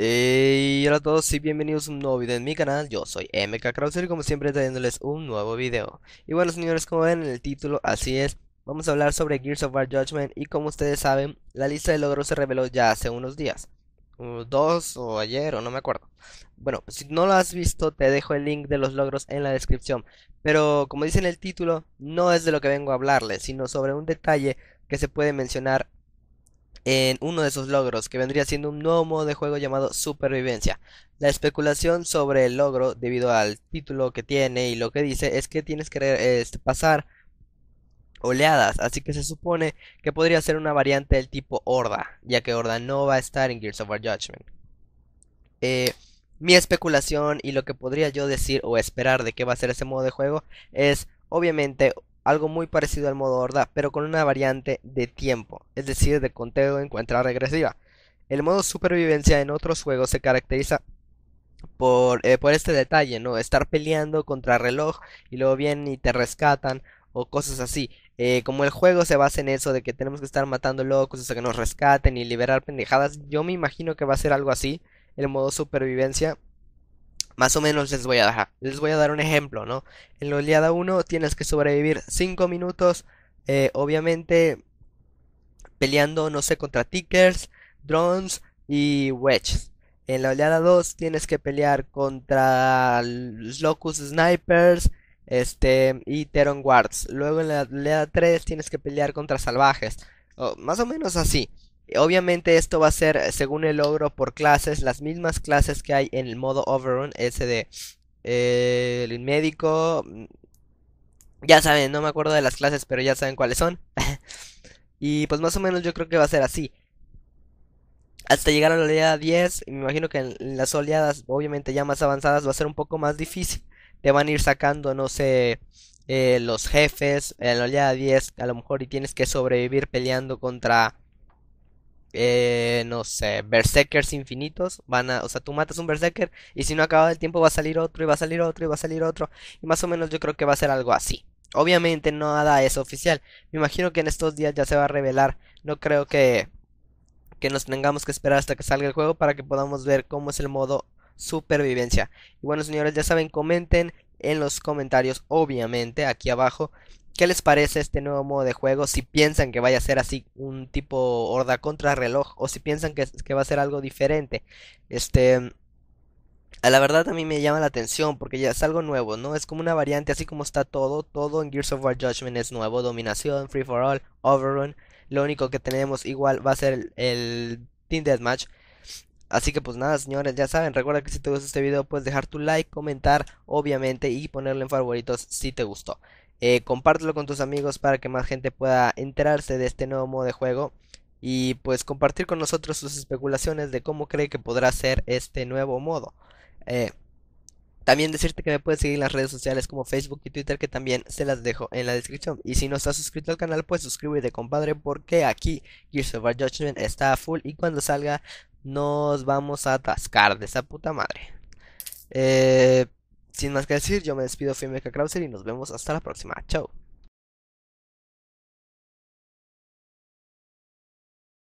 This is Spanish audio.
Eh, y hola a todos y bienvenidos a un nuevo video en mi canal, yo soy MK Krauser y como siempre trayéndoles un nuevo video Y bueno señores como ven en el título, así es, vamos a hablar sobre Gears of War Judgment y como ustedes saben, la lista de logros se reveló ya hace unos días Dos o ayer o no me acuerdo Bueno, si no lo has visto te dejo el link de los logros en la descripción Pero como dice en el título, no es de lo que vengo a hablarles, sino sobre un detalle que se puede mencionar en uno de sus logros, que vendría siendo un nuevo modo de juego llamado Supervivencia. La especulación sobre el logro, debido al título que tiene y lo que dice, es que tienes que este, pasar oleadas, así que se supone que podría ser una variante del tipo Horda, ya que Horda no va a estar en Gears of War Judgment. Eh, mi especulación y lo que podría yo decir o esperar de que va a ser ese modo de juego es obviamente algo muy parecido al modo horda, pero con una variante de tiempo, es decir, de conteo en cuenta regresiva. El modo supervivencia en otros juegos se caracteriza por, eh, este detalle, ¿no? Estar peleando contra reloj y luego vienen y te rescatan o cosas así. Eh, como el juego se basa en eso de que tenemos que estar matando locos hasta que nos rescaten y liberar pendejadas, yo me imagino que va a ser algo así, el modo supervivencia. Más o menos les voy a dar, les voy a dar un ejemplo, ¿no? En la oleada 1 tienes que sobrevivir 5 minutos, eh, obviamente peleando, no sé, contra tickers, drones y wedges. En la oleada 2 tienes que pelear contra Locus Snipers este, y Teron Guards. Luego en la oleada 3 tienes que pelear contra salvajes. más o menos así. Obviamente esto va a ser eh, según el logro por clases, las mismas clases que hay en el modo Overrun, ese de eh, el médico. Mm, ya saben, no me acuerdo de las clases, pero ya saben cuáles son. y pues más o menos yo creo que va a ser así. Hasta llegar a la oleada 10, me imagino que en, las oleadas, obviamente ya más avanzadas, va a ser un poco más difícil. Te van a ir sacando, no sé, eh, los jefes. En la oleada 10, a lo mejor y tienes que sobrevivir peleando contra eh, no sé, berserkers infinitos. Van a, o sea, tú matas un berserker y si no acaba el tiempo va a salir otro y va a salir otro y va a salir otro. Y más o menos yo creo que va a ser algo así. Obviamente nada es oficial. Me imagino que en estos días ya se va a revelar. No creo que, que nos tengamos que esperar hasta que salga el juego para que podamos ver cómo es el modo supervivencia. Y bueno, señores, ya saben, comenten en los comentarios, obviamente, aquí abajo. ¿Qué les parece este nuevo modo de juego? Si piensan que vaya a ser así un tipo horda contra reloj o si piensan que, va a ser algo diferente. Este, a la verdad a mí me llama la atención porque ya es algo nuevo, ¿no? Es como una variante así como está todo, todo en Gears of War Judgment es nuevo, dominación, free for all, overrun. Lo único que tenemos igual va a ser el, Team Deathmatch. Así que pues nada, señores, ya saben, recuerda que si te gustó este video puedes dejar tu like, comentar, obviamente, y ponerle en favoritos si te gustó. Eh, compártelo con tus amigos para que más gente pueda enterarse de este nuevo modo de juego y pues compartir con nosotros sus especulaciones de cómo cree que podrá ser este nuevo modo. Eh, también decirte que me puedes seguir en las redes sociales como Facebook y Twitter que también se las dejo en la descripción. Y si no estás suscrito al canal pues suscríbete compadre porque aquí Gears of Our Judgment está full y cuando salga nos vamos a atascar de esa puta madre. Eh... Sin más que decir, yo me despido, Fimeca Krauser, y nos vemos hasta la próxima. Chao.